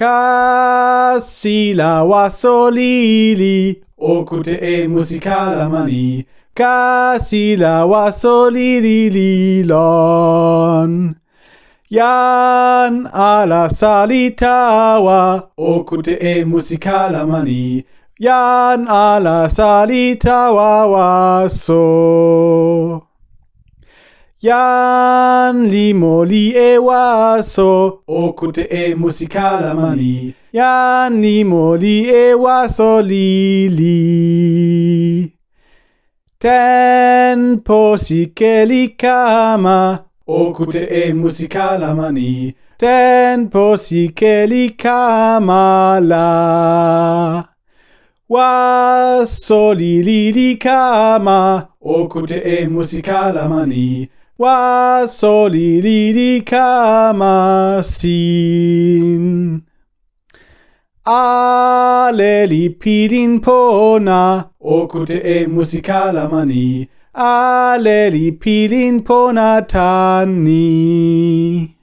Kasi la wasolili okute e musikala mani. Kasi musikalamani Kasila wasolilililon Yan ala salitawa okute e musikala musikalamani Yan ala salitawa waso Yan limoli e waso okute e musikala mani. Yan limoli e waso li. Ten posikeli kama okute e musikala mani. Ten kama la. Waso lili kama okute e musikala mani. Wa solidikamasin. Aleli pidin pona okute e musikalamani. Aleli pidin pona tani.